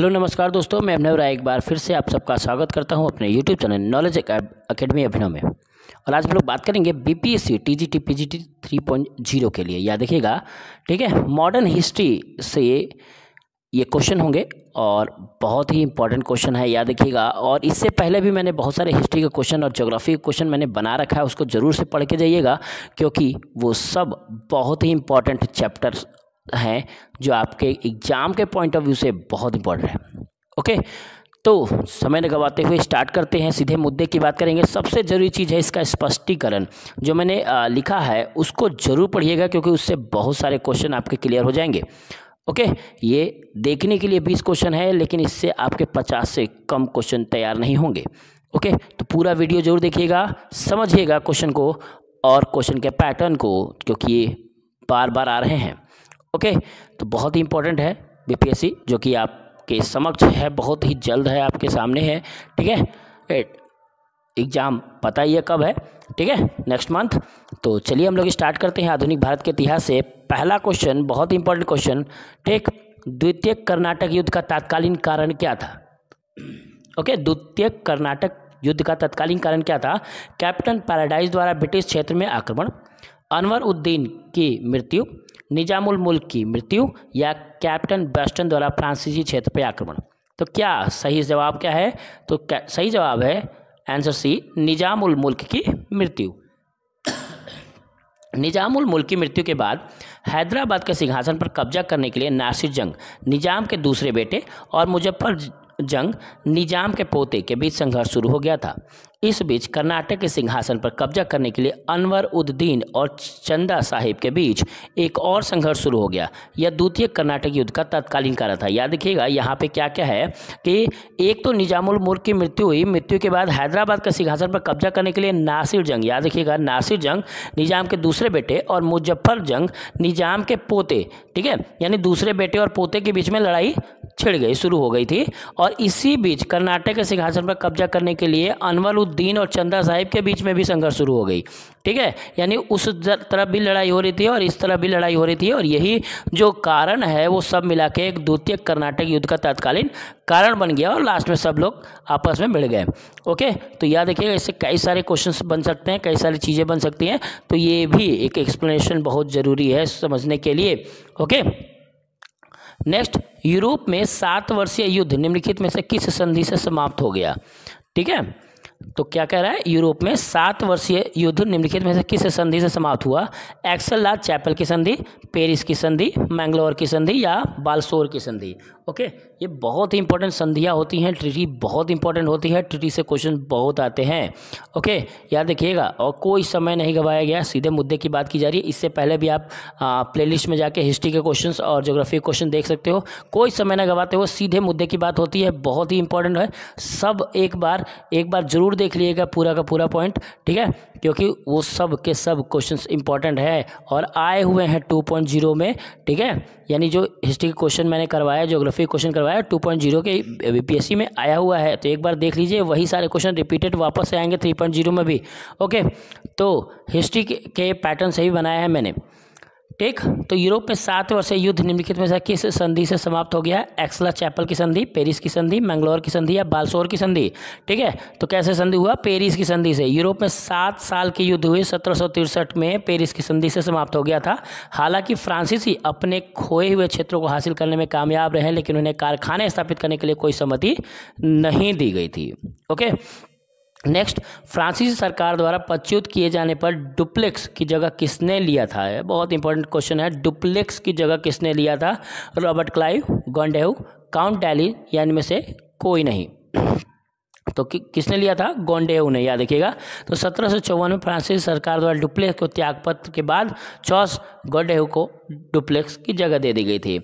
Hello नमस्कार दोस्तों मैं अभिनव राय एक बार फिर से आप सबका स्वागत करता हूं अपने YouTube channel knowledge academy Abhinav में और आज हम लोग बात करेंगे B P S C T G T P G T three point zero के लिए याद देखिएगा ठीक है मॉडर्न हिस्ट्री से ये क्वेश्चन होंगे और बहुत ही इंपॉर्टेंट क्वेश्चन है याद रखिएगा और इससे पहले भी मैंने बहुत सारे हिस्ट्री के क्वेश्चन और ज्योग्राफी के क्वेश्चन मैंने बना रखा है उसको ज़रूर से पढ़ के जाइएगा क्योंकि वो सब बहुत ही इंपॉर्टेंट चैप्टर्स हैं जो आपके एग्ज़ाम के पॉइंट ऑफ व्यू से बहुत इंपॉर्टेंट है ओके तो समय न हुए स्टार्ट करते हैं सीधे मुद्दे की बात करेंगे सबसे ज़रूरी चीज़ है इसका स्पष्टीकरण जो मैंने लिखा है उसको ज़रूर पढ़िएगा क्योंकि उससे बहुत सारे क्वेश्चन आपके क्लियर हो जाएंगे ओके ये देखने के लिए बीस क्वेश्चन है लेकिन इससे आपके पचास से कम क्वेश्चन तैयार नहीं होंगे ओके तो पूरा वीडियो जरूर देखिएगा समझिएगा क्वेश्चन को और क्वेश्चन के पैटर्न को क्योंकि ये बार बार आ रहे हैं ओके तो बहुत ही इंपॉर्टेंट है बीपीएससी जो कि आपके समक्ष है बहुत ही जल्द है आपके सामने है ठीक है एग्ज़ाम पता ही है कब है ठीक है नेक्स्ट मंथ तो चलिए हम लोग स्टार्ट करते हैं आधुनिक भारत के इतिहास से पहला क्वेश्चन बहुत इंपॉर्टेंट क्वेश्चन ठीक द्वितीय कर्नाटक युद्ध का तात्कालीन कारण क्या था ओके द्वितीय कर्नाटक युद्ध का तत्कालीन कारण क्या था कैप्टन पैराडाइज द्वारा ब्रिटिश क्षेत्र में आक्रमण अनवर उद्दीन की मृत्यु निजामुल मुल्क की मृत्यु या कैप्टन बेस्टन द्वारा फ्रांसीसी क्षेत्र पर आक्रमण तो क्या सही जवाब क्या है तो क्या सही जवाब है आंसर सी निजामुल मुल्क की मृत्यु निजामुल मुल्क की मृत्यु के बाद हैदराबाद के सिंहासन पर कब्जा करने के लिए नासिर जंग निजाम के दूसरे बेटे और मुजफ्फर जंग निजाम के पोते के बीच संघर्ष शुरू हो गया था इस बीच कर्नाटक के सिंहासन पर कब्जा करने के लिए अनवर उद्दीन और चंदा साहिब के बीच एक और संघर्ष शुरू हो गया यह द्वितीय कर्नाटक युद्ध का तत्कालीन कारण था याद रखिएगा यहाँ पे क्या क्या है कि एक तो निजामुल मुल्क की मृत्यु हुई मृत्यु के बाद हैदराबाद का सिंहासन पर कब्जा करने के लिए नासिर जंग याद रखिएगा नासिर जंग निजाम के दूसरे बेटे और मुजफ्फर जंग निजाम के पोते ठीक है यानी दूसरे बेटे और पोते के बीच में लड़ाई छिड़ गई शुरू हो गई थी और इसी बीच कर्नाटक के सिंहासन पर कब्जा करने के लिए अनवल उद्दीन और चंदा साहिब के बीच में भी संघर्ष शुरू हो गई ठीक है यानी उस तरफ भी लड़ाई हो रही थी और इस तरफ भी लड़ाई हो रही थी और यही जो कारण है वो सब मिला के एक द्वितीय कर्नाटक युद्ध का तत्कालीन कारण बन गया और लास्ट में सब लोग आपस में मिल गए ओके तो याद रखिएगा इससे कई सारे क्वेश्चन बन सकते हैं कई सारी चीज़ें बन सकती हैं तो ये भी एक एक्सप्लेनेशन बहुत ज़रूरी है समझने के लिए ओके नेक्स्ट यूरोप में सात वर्षीय युद्ध निम्नलिखित में से किस संधि से समाप्त हो गया ठीक है तो क्या कह रहा है यूरोप में सात वर्षीय युद्ध निम्नलिखित में से किस संधि से समाप्त हुआ एक्सल लाज चैपल की संधि पेरिस की संधि मैंगलोर की संधि या बालसोर की संधि ओके ये बहुत ही इंपॉर्टेंट संधियाँ होती हैं ट्रिटी बहुत इंपॉर्टेंट होती है ट्रिटी से क्वेश्चन बहुत आते हैं ओके याद रखिएगा और कोई समय नहीं गवाया गया सीधे मुद्दे की बात की जा रही है इससे पहले भी आप प्लेलिस्ट में जाके हिस्ट्री के क्वेश्चन और जोग्राफी क्वेश्चन देख सकते हो कोई समय ना गवाते हो सीधे मुद्दे की बात होती है बहुत ही इंपॉर्टेंट है सब एक बार एक बार जरूर देख लीजिएगा पूरा का पूरा पॉइंट ठीक है क्योंकि वो सब के सब क्वेश्चन इंपॉर्टेंट है और आए हुए हैं टू में ठीक है यानी जो हिस्ट्री के क्वेश्चन मैंने करवाया जोग्राफी क्वेश्चन करवाया टू पॉइंट जीरो के बीपीएससी में आया हुआ है तो एक बार देख लीजिए वही सारे क्वेश्चन रिपीटेड वापस से आएंगे थ्री पॉइंट जीरो में भी ओके तो हिस्ट्री के पैटर्न सही बनाया है मैंने ठीक तो यूरोप में सात वर्ष युद्ध निम्नलिखित में से किस संधि से समाप्त हो गया एक्सला चैपल की संधि पेरिस की संधि मैंगलोर की संधि या बालसोर की संधि ठीक है तो कैसे संधि हुआ पेरिस की संधि से यूरोप में सात साल के युद्ध हुए सत्रह में पेरिस की संधि से समाप्त हो गया था हालांकि फ्रांसीसी अपने खोए हुए क्षेत्रों को हासिल करने में कामयाब रहे लेकिन उन्हें कारखाने स्थापित करने के लिए कोई सहमति नहीं दी गई थी ओके नेक्स्ट फ्रांसीसी सरकार द्वारा पदच्युत किए जाने पर डुप्लेक्स की जगह किसने लिया था ये बहुत इंपॉर्टेंट क्वेश्चन है डुप्लेक्स की जगह किसने लिया था रॉबर्ट क्लाइव गोंडेहू काउंट डैली या इनमें से कोई नहीं तो कि, किसने लिया था गोंडेहू ने याद देखिएगा तो सत्रह सौ चौवन में फ्रांसीसी सरकार द्वारा डुप्लेक्स को त्यागपत्र के बाद चौस गोंडेहू को डुप्लेक्स की जगह दे दी गई थी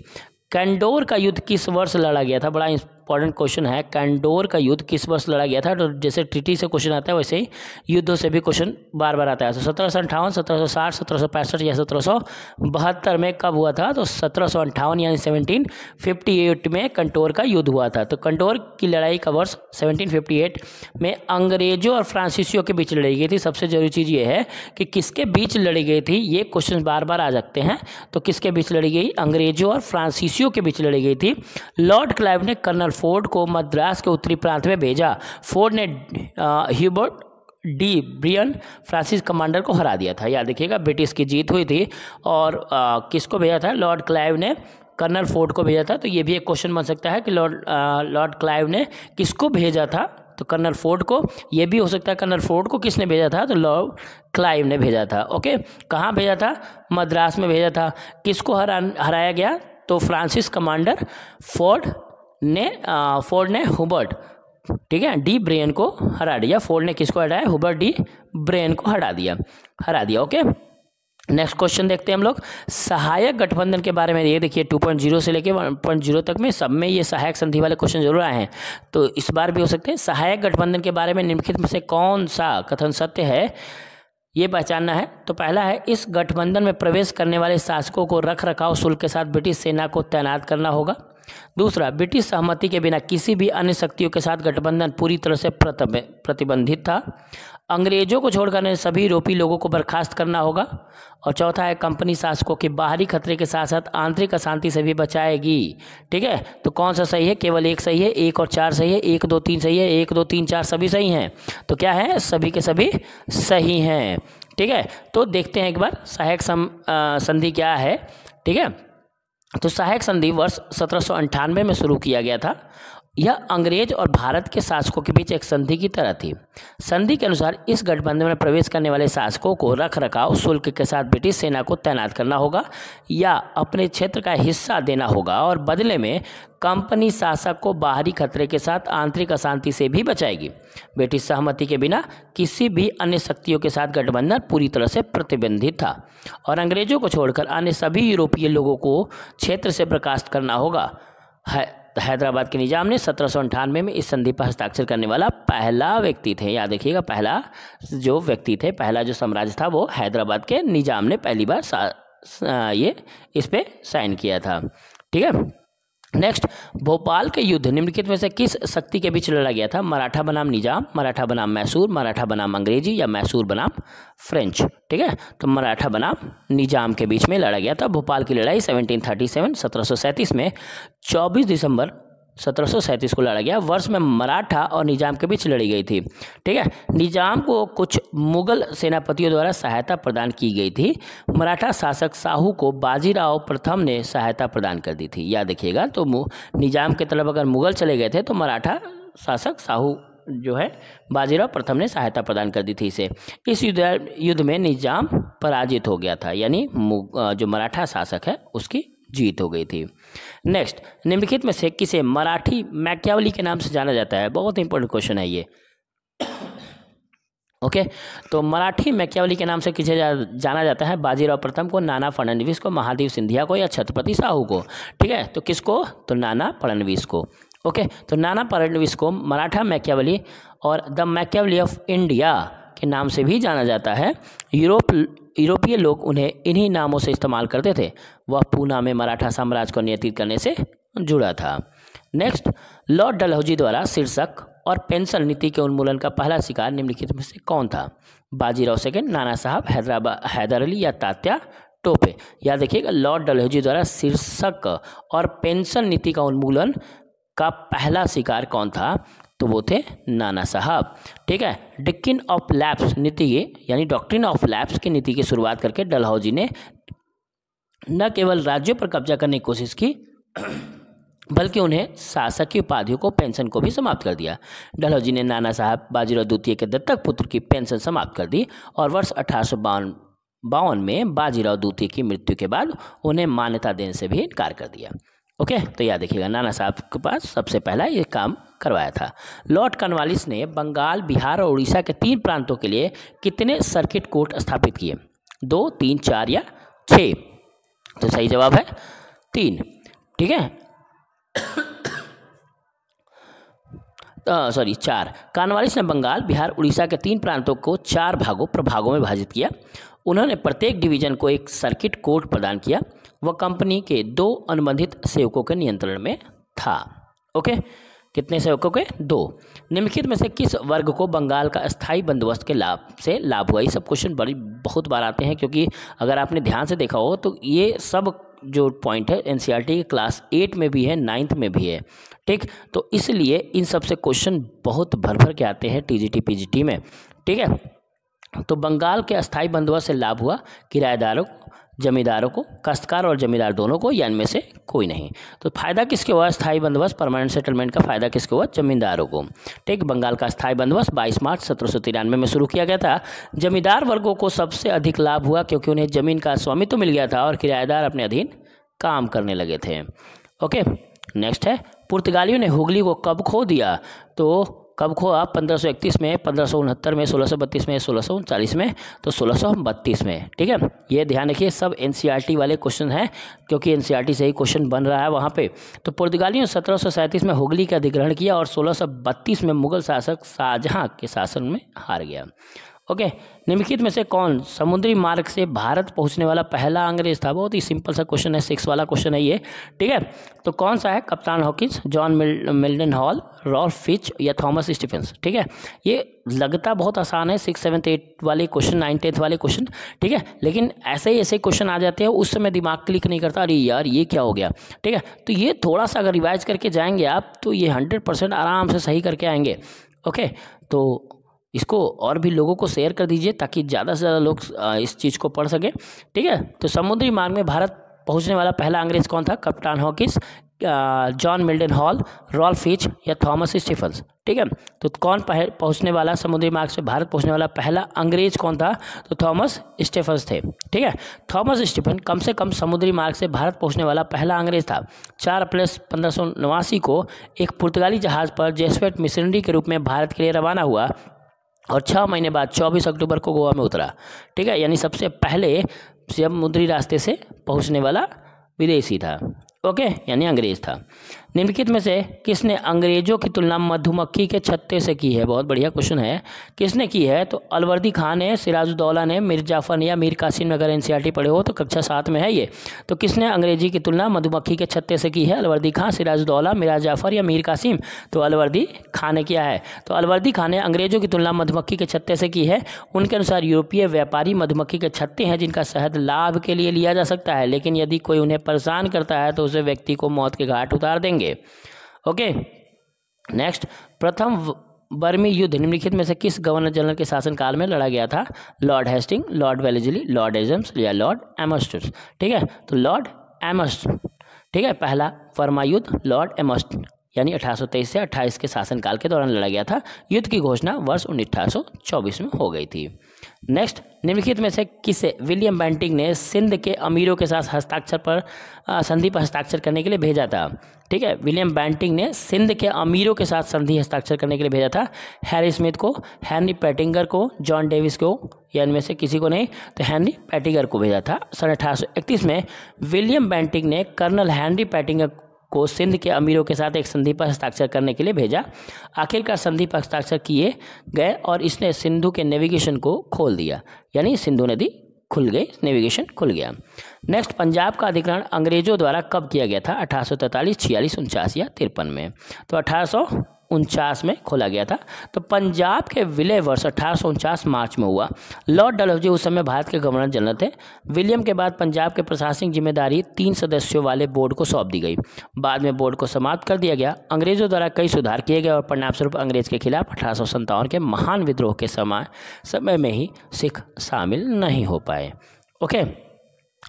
कैंडोर का युद्ध किस वर्ष लड़ा गया था बड़ा इंपॉर्टेंट क्वेश्चन है कैंडोर का युद्ध किस वर्ष लड़ा गया था तो जैसे ट्रिटी से क्वेश्चन आता है वैसे ही युद्धों से भी क्वेश्चन बार बार आता है तो सत्रह सौ अंठावन सत्रह सौ साठ सत्रह सौ पैंसठ या सत्रह सौ बहत्तर में कब हुआ था तो सत्रह सौ अंठावन यानी सेवनटीन फिफ्टी एट में कंटोर का युद्ध हुआ था तो कंटोर की लड़ाई का वर्ष सेवनटीन फिफ्टी एट में अंग्रेजों और फ्रांसीसियों के बीच लड़ी गई थी सबसे जरूरी चीज़ ये है कि किसके बीच लड़ी गई थी ये क्वेश्चन बार बार आ सकते हैं तो किसके बीच लड़ी गई अंग्रेजों और फ्रांसीसियों के बीच लड़ी गई थी लॉर्ड क्लाइव ने कर्नल फोर्ड को मद्रास के उत्तरी प्रांत में भेजा फोर्ड ने ह्यूबर्ट डी ब्रियन फ्रांसिस कमांडर को हरा दिया था याद रखिएगा ब्रिटिश की जीत हुई थी और आ, किसको भेजा था लॉर्ड क्लाइव ने कर्नल फोर्ड को भेजा था तो ये भी एक क्वेश्चन बन सकता है कि लॉर्ड लॉर्ड क्लाइव ने किसको भेजा था तो कर्नल फोर्ड को ये भी हो सकता है कर्नल फोर्ड को किसने भेजा था तो लॉर्ड क्लाइव ने भेजा था ओके कहाँ भेजा था मद्रास में भेजा था किसको हरा हराया गया तो फ्रांसिस कमांडर फोर्ड ने फोर्ड ने हुबर्ट ठीक है डी ब्रेन को हरा दिया फोर्ड ने किसको हटाया हुबर्ट डी ब्रेन को हटा दिया हरा दिया ओके नेक्स्ट क्वेश्चन देखते हैं हम लोग सहायक गठबंधन के बारे में ये देखिए 2.0 से लेके 1.0 तक में सब में ये सहायक संधि वाले क्वेश्चन जरूर आए हैं तो इस बार भी हो सकते हैं सहायक गठबंधन के बारे में निम्नलिखित में से कौन सा कथन सत्य है ये पहचानना है तो पहला है इस गठबंधन में प्रवेश करने वाले शासकों को रख रखाव शुल्क के साथ ब्रिटिश सेना को तैनात करना होगा दूसरा ब्रिटिश सहमति के बिना किसी भी अन्य शक्तियों के साथ गठबंधन पूरी तरह से प्रतिबंधित था अंग्रेजों को छोड़कर ने सभी रोपी लोगों को बर्खास्त करना होगा और चौथा है कंपनी शासकों के बाहरी खतरे के साथ साथ आंतरिक अशांति से भी बचाएगी ठीक है तो कौन सा सही है केवल एक सही है एक और चार सही है एक दो तीन सही है एक दो तीन चार सभी सही हैं तो क्या है सभी के सभी सही हैं ठीक है तो देखते हैं एक बार सहायक संधि क्या है ठीक है तो सहायक संधि वर्ष सत्रह में शुरू किया गया था यह अंग्रेज और भारत के शासकों के बीच एक संधि की तरह थी संधि के अनुसार इस गठबंधन में प्रवेश करने वाले शासकों को रख रखाव शुल्क के साथ ब्रिटिश सेना को तैनात करना होगा या अपने क्षेत्र का हिस्सा देना होगा और बदले में कंपनी शासक को बाहरी खतरे के साथ आंतरिक अशांति से भी बचाएगी ब्रिटिश सहमति के बिना किसी भी अन्य शक्तियों के साथ गठबंधन पूरी तरह से प्रतिबंधित था और अंग्रेजों को छोड़कर अन्य सभी यूरोपीय लोगों को क्षेत्र से बर्खास्त करना होगा है तो हैदराबाद के निज़ाम ने सत्रह में इस संधि पर हस्ताक्षर करने वाला पहला व्यक्ति थे याद देखिएगा पहला जो व्यक्ति थे पहला जो साम्राज्य था वो हैदराबाद के निज़ाम ने पहली बार ये इस पर साइन किया था ठीक है नेक्स्ट भोपाल के युद्ध निम्नलिखित में से किस शक्ति के बीच लड़ा गया था मराठा बनाम निजाम मराठा बनाम मैसूर मराठा बनाम अंग्रेजी या मैसूर बनाम फ्रेंच ठीक है तो मराठा बनाम निजाम के बीच में लड़ा गया था भोपाल की लड़ाई 1737 1737 में 24 दिसंबर सत्रह को लड़ा गया वर्ष में मराठा और निजाम के बीच लड़ी गई थी ठीक है निजाम को कुछ मुगल सेनापतियों द्वारा सहायता प्रदान की गई थी मराठा शासक साहू को बाजीराव प्रथम ने सहायता प्रदान कर दी थी याद देखिएगा तो निजाम के तरफ अगर मुगल चले गए थे तो मराठा शासक साहू जो है बाजीराव प्रथम ने सहायता प्रदान कर दी थी इसे इस युद्ध युद्ध में निजाम पराजित हो गया था यानी जो मराठा शासक है उसकी जीत हो गई थी नेक्स्ट निम्नलिखित में से किसे मराठी मैक्यावली के नाम से जाना जाता है बहुत इंपॉर्टेंट क्वेश्चन है ये ओके okay? तो मराठी मैक्यावली के नाम से किसे जा, जाना जाता है बाजीराव प्रथम को नाना फडणवीस को महादेव सिंधिया को या छत्रपति साहू को ठीक है तो किसको तो नाना फडणवीस को ओके okay? तो नाना फडणवीस को मराठा मैक्यावली और द मैक्यावली ऑफ इंडिया के नाम से भी जाना जाता है यूरोप यूरोपीय लोग उन्हें इन्हीं नामों से इस्तेमाल करते थे वह पूना में मराठा साम्राज्य को नियंत्रित करने से जुड़ा था नेक्स्ट लॉर्ड डलहौजी द्वारा शीर्षक और पेंशन नीति के उन्मूलन का पहला शिकार निम्नलिखित में से कौन था बाजीराव सेकेंड नाना साहब हैदराबाद हैदर अली या तात्या टोपे या देखिएगा लॉर्ड डलहौजी द्वारा शीर्षक और पेंशन नीति का उन्मूलन का पहला शिकार कौन था तो वो थे नाना साहब ठीक है डिक्किन ऑफ लैप्स नीति के यानी डॉक्ट्रिन ऑफ लैप्स की नीति की शुरुआत करके डलहौजी ने न केवल राज्यों पर कब्जा करने की कोशिश की बल्कि उन्हें शासक की उपाधियों को पेंशन को भी समाप्त कर दिया डलहौजी ने नाना साहब बाजीराव द्वितीय के दत्तक पुत्र की पेंशन समाप्त कर दी और वर्ष अठारह बावन में बाजीराव द्वितीय की मृत्यु के बाद उन्हें मान्यता देने से भी इनकार कर दिया ओके तो याद देखिएगा नाना साहब के पास सबसे पहला ये काम करवाया था लॉर्ड कनवालिस ने बंगाल बिहार और उड़ीसा के तीन प्रांतों के लिए कितने सर्किट कोर्ट स्थापित किए दो तीन चार या छः तो सही जवाब है तीन ठीक है सॉरी चार कानवालिस ने बंगाल बिहार उड़ीसा के तीन प्रांतों को चार भागों प्रभागों में विभाजित किया उन्होंने प्रत्येक डिवीजन को एक सर्किट कोर्ट प्रदान किया वह कंपनी के दो अनुबंधित सेवकों के नियंत्रण में था ओके कितने सेवकों के दो निम्नलिखित में से किस वर्ग को बंगाल का स्थायी बंदोबस्त के लाभ से लाभ हुआ ये सब क्वेश्चन बड़ी बहुत बार आते हैं क्योंकि अगर आपने ध्यान से देखा हो तो ये सब जो पॉइंट है एन e के क्लास एट में भी है नाइन्थ में भी है ठीक तो इसलिए इन सबसे क्वेश्चन बहुत भर भर के आते हैं टी जी में ठीक है तो बंगाल के अस्थायी बंदोबस्त से लाभ हुआ किराएदारों जमींदारों को काश्तकार और जमींदार दोनों को या इनमें से कोई नहीं तो फायदा किसके हुआ स्थायी बंदोबस्त परमानेंट सेटलमेंट का फायदा किसके हुआ जमींदारों को ठीक बंगाल का स्थायी बंदोबस्त 22 मार्च सत्रह में शुरू किया गया था जमींदार वर्गों को सबसे अधिक लाभ हुआ क्योंकि उन्हें जमीन का स्वामित्व तो मिल गया था और किराएदार अपने अधीन काम करने लगे थे ओके नेक्स्ट है पुर्तगालियों ने हुगली को कब खो दिया तो कब खो आप पंद्रह सौ इकतीस में पंद्रह सौ उनहत्तर में सोलह सौ बत्तीस में सोलह सौ उनचालीस में तो सोलह सौ बत्तीस में ठीक है ये ध्यान रखिए सब एन e वाले क्वेश्चन हैं क्योंकि एन e से ही क्वेश्चन बन रहा है वहाँ पे तो पुर्तगालियों ने सत्रह में हुगली का अधिग्रहण किया और सोलह में मुगल शासक शाहजहाँ के शासन में हार गया ओके निम्नलिखित में से कौन समुद्री मार्ग से भारत पहुंचने वाला पहला अंग्रेज था बहुत ही सिंपल सा क्वेश्चन है सिक्स वाला क्वेश्चन है ये ठीक है तो कौन सा है कप्तान Hawkins John Mildenhall Ralph Fitch या थॉमस स्टीफेंस ठीक है ये लगता बहुत आसान है सिक्स सेवन्थ एट वाले क्वेश्चन नाइन टेंथ वाले क्वेश्चन ठीक है लेकिन ऐसे ही ऐसे क्वेश्चन आ जाते हैं उस समय दिमाग क्लिक नहीं करता अरे यार ये क्या हो गया ठीक है तो ये थोड़ा सा अगर रिवाइज करके जाएंगे आप तो ये हंड्रेड परसेंट आराम से सही करके आएंगे ओके तो इसको और भी लोगों को शेयर कर दीजिए ताकि ज़्यादा से ज़्यादा लोग इस चीज़ को पढ़ सकें ठीक है तो समुद्री मार्ग में भारत पहुंचने वाला पहला अंग्रेज कौन था कप्तान Hawkins John Mildenhall Ralph Fitch या थॉमस स्टीफन्स ठीक है तो कौन पहुंचने वाला समुद्री मार्ग से भारत पहुंचने वाला पहला अंग्रेज कौन था तो थॉमस स्टीफन्स थे ठीक है थॉमस स्टीफन कम से कम समुद्री मार्ग से भारत पहुंचने वाला पहला अंग्रेज था चार अप्रैल पंद्रह को एक पुर्तगाली जहाज़ पर जेसवेट मिशनरी के रूप में भारत के लिए रवाना हुआ और छः महीने बाद चौबीस अक्टूबर को गोवा में उतरा ठीक है यानी सबसे पहले समुद्री रास्ते से पहुँचने वाला विदेशी था ओके यानी अंग्रेज़ था निम्नलिखित में से किसने अंग्रेजों की तुलना मधुमक्खी के छत्ते से की है बहुत बढ़िया क्वेश्चन है किसने की है तो अलवर्दी खान ने सिराजुद्दौला ने मीर जाफर या मीर कासिम अगर एन e पढ़े हो तो कक्षा सात में है ये तो किसने अंग्रेजी की तुलना मधुमक्खी के छत्ते से की है अलवर्दी खान सिराजुद्दौला मिराज जाफर या मीर कासिम तो अलवर्दी खान ने किया है तो अलवर्दी खान ने अंग्रेजों की तुलना मधुमक्खी के छत्ते से की है उनके अनुसार यूरोपीय व्यापारी मधुमक्खी के छत्ते हैं जिनका शहद लाभ के लिए लिया जा सकता है लेकिन यदि कोई उन्हें परेशान करता है तो उसे व्यक्ति को मौत के घाट उतार देंगे जाएंगे ओके नेक्स्ट प्रथम बर्मी युद्ध निम्नलिखित में से किस गवर्नर जनरल के शासनकाल में लड़ा गया था lord Hasting lord Wellesley lord एजम्स या लॉर्ड एमस्टर्स ठीक है तो लॉर्ड एमस्ट ठीक है पहला वर्मा युद्ध लॉर्ड एमस्ट यानी अठारह से अट्ठाईस के शासनकाल के दौरान लड़ा गया था युद्ध की घोषणा वर्ष उन्नीस में हो गई थी नेक्स्ट निम्नलिखित में से किसे विलियम बैंटिंग ने सिंध के अमीरों के साथ हस्ताक्षर पर संधि पर हस्ताक्षर करने के लिए भेजा था ठीक है विलियम बैंटिंग ने सिंध के अमीरों के साथ संधि हस्ताक्षर करने के लिए भेजा था हैरी स्मिथ को हैनरी पैटिंगर को जॉन डेविस को या इनमें से किसी को नहीं तो हैनरी पैटिंगर को भेजा था सन अठारह में विलियम बैंटिंग ने कर्नल हैनरी पैटिंगर को सिंध के अमीरों के साथ एक संधि पर हस्ताक्षर करने के लिए भेजा आखिरकार संधि पर हस्ताक्षर किए गए और इसने सिंधु के नेविगेशन को खोल दिया यानी सिंधु नदी खुल गई नेविगेशन खुल गया नेक्स्ट पंजाब का अधिग्रहण अंग्रेजों द्वारा कब किया गया था अठारह सौ तैंतालीस छियालीस उनचास या तिरपन में तो अठारह उनचास में खोला गया था तो पंजाब के विलय वर्ष अठारह मार्च में हुआ लॉर्ड डलहौजी उस समय भारत के गवर्नर जनरल थे विलियम के बाद पंजाब के प्रशासनिक जिम्मेदारी तीन सदस्यों वाले बोर्ड को सौंप दी गई बाद में बोर्ड को समाप्त कर दिया गया अंग्रेजों द्वारा कई सुधार किए गए और स्वरूप अंग्रेज के खिलाफ अठारह के महान विद्रोह के समय समय में ही सिख शामिल नहीं हो पाए ओके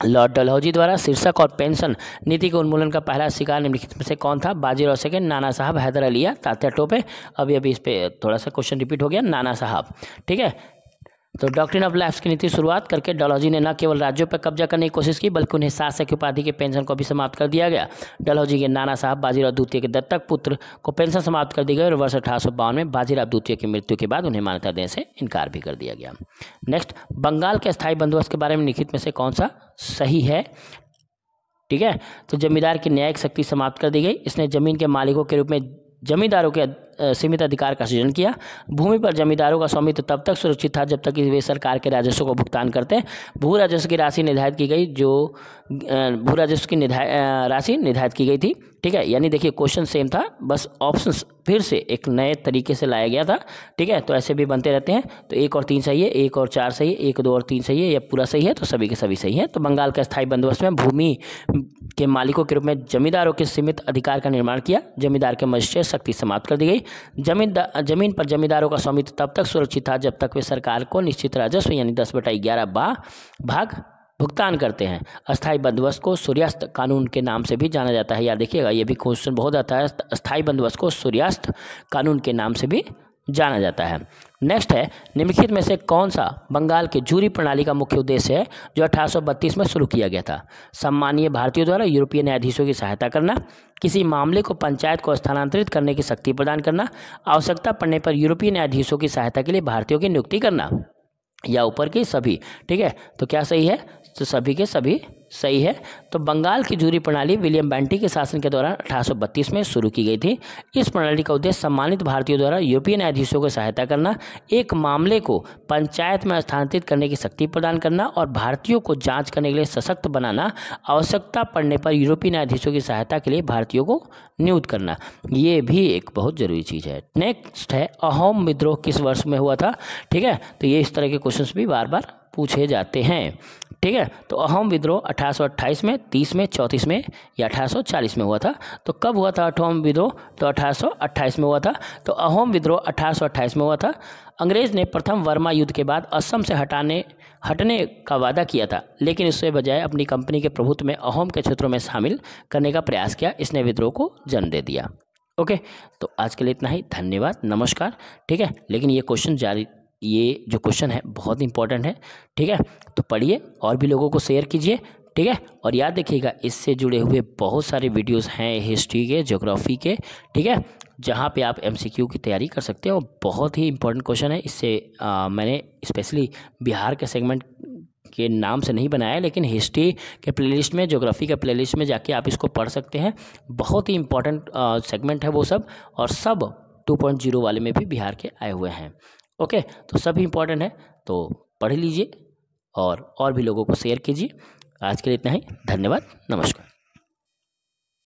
लॉर्ड डलहौजी द्वारा शीर्षक और पेंशन नीति के उन्मूलन का पहला शिकार निम्नलिखित में से कौन था बाजीराव के नाना साहब हैदर अलिया तात्या टोपे अभी अभी इस पर थोड़ा सा क्वेश्चन रिपीट हो गया नाना साहब ठीक है तो डॉक्ट्रिन ऑफ लाइफ की नीति शुरुआत करके डलहौजी ने न केवल राज्यों पर कब्जा करने की कोशिश की बल्कि उन्हें शासक उपाधि के पेंशन को भी समाप्त कर दिया गया डलहौजी के नाना साहब बाजीराव द्वितीय के दत्तक पुत्र को पेंशन समाप्त कर दी गई और वर्ष अठारह में बाजीराव द्वितीय की मृत्यु के बाद उन्हें मान्यता देने से इनकार भी कर दिया गया नेक्स्ट बंगाल के स्थायी बंदोबस्त के बारे में लिखित में से कौन सा सही है ठीक है तो जमींदार की न्यायिक शक्ति समाप्त कर दी गई इसने जमीन के मालिकों के रूप में जमींदारों के सीमित अधिकार का सृजन किया भूमि पर जमींदारों का स्वामित्व तब तक सुरक्षित था जब तक कि वे सरकार के राजस्व को भुगतान करते भू राजस्व की राशि निर्धारित की गई जो भू राजस्व की राशि निर्धारित की गई थी ठीक है यानी देखिए क्वेश्चन सेम था बस ऑप्शन फिर से एक नए तरीके से लाया गया था ठीक है तो ऐसे भी बनते रहते हैं तो एक और तीन सही है एक और चार सही है एक दो और तीन सही है या पूरा सही है तो सभी के सभी सही है तो बंगाल का स्थायी बंदोबस्त में भूमि के मालिकों के रूप में जमींदारों के सीमित अधिकार का निर्माण किया जमींदार के मजिस्ट्रेट शक्ति समाप्त कर दी गई जमीन जमीन पर जमींदारों का स्वामित्व तब तक सुरक्षित था जब तक वे सरकार को निश्चित राजस्व यानी दस बटाई ग्यारह बा भाग भुगतान करते हैं अस्थाई बंदोबस्त को सूर्यास्त कानून के नाम से भी जाना जाता है याद देखिएगा ये भी क्वेश्चन बहुत आता है अस्थाई बंदोबस्त को सूर्यास्त कानून के नाम से भी जाना जाता है नेक्स्ट है निम्नलिखित में से कौन सा बंगाल के जूरी प्रणाली का मुख्य उद्देश्य है जो 1832 में शुरू किया गया था सम्मानीय भारतीयों द्वारा यूरोपीय न्यायाधीशों की सहायता करना किसी मामले को पंचायत को स्थानांतरित करने की शक्ति प्रदान करना आवश्यकता पड़ने पर यूरोपीय न्यायाधीशों की सहायता के लिए भारतीयों की नियुक्ति करना या ऊपर की सभी ठीक है तो क्या सही है तो सभी के सभी सही है तो बंगाल की जूरी प्रणाली विलियम बैंटी के शासन के दौरान 1832 में शुरू की गई थी इस प्रणाली का उद्देश्य सम्मानित भारतीयों द्वारा यूरोपीय न्यायाधीशों को सहायता करना एक मामले को पंचायत में स्थानांतरित करने की शक्ति प्रदान करना और भारतीयों को जांच करने के लिए सशक्त बनाना आवश्यकता पड़ने पर यूरोपीय न्यायाधीशों की सहायता के लिए भारतीयों को नियुक्त करना ये भी एक बहुत ज़रूरी चीज़ है नेक्स्ट है अहोम विद्रोह किस वर्ष में हुआ था ठीक है तो ये इस तरह के क्वेश्चन भी बार बार पूछे जाते हैं ठीक है तो अहम विद्रोह अठारह में तीस में 34 में या अठारह में हुआ था तो कब हुआ था अठोम विद्रोह तो अठारह में हुआ था तो अहोम विद्रोह अठारह में हुआ था अंग्रेज ने प्रथम वर्मा युद्ध के बाद असम से हटाने हटने का वादा किया था लेकिन इसके बजाय अपनी कंपनी के प्रभुत्व में अहोम के क्षेत्रों में शामिल करने का प्रयास किया इसने विद्रोह को जन्म दे दिया ओके तो आज के लिए इतना ही धन्यवाद नमस्कार ठीक है लेकिन ये क्वेश्चन जारी ये जो क्वेश्चन है बहुत इंपॉर्टेंट है ठीक है तो पढ़िए और भी लोगों को शेयर कीजिए ठीक है और याद रखिएगा इससे जुड़े हुए बहुत सारे वीडियोस हैं हिस्ट्री के ज्योग्राफी के ठीक है जहाँ पे आप एमसीक्यू की तैयारी कर सकते हो बहुत ही इंपॉर्टेंट क्वेश्चन है इससे आ, मैंने स्पेशली बिहार के सेगमेंट के नाम से नहीं बनाया लेकिन हिस्ट्री के प्लेलिस्ट में जोग्राफी के प्लेलिस्ट में जाके आप इसको पढ़ सकते हैं बहुत ही इंपॉर्टेंट सेगमेंट है वो सब और सब 2.0 वाले में भी बिहार के आए हुए हैं ओके तो सभी इम्पॉर्टेंट है तो पढ़ लीजिए और और भी लोगों को शेयर कीजिए आज के लिए इतना ही धन्यवाद नमस्कार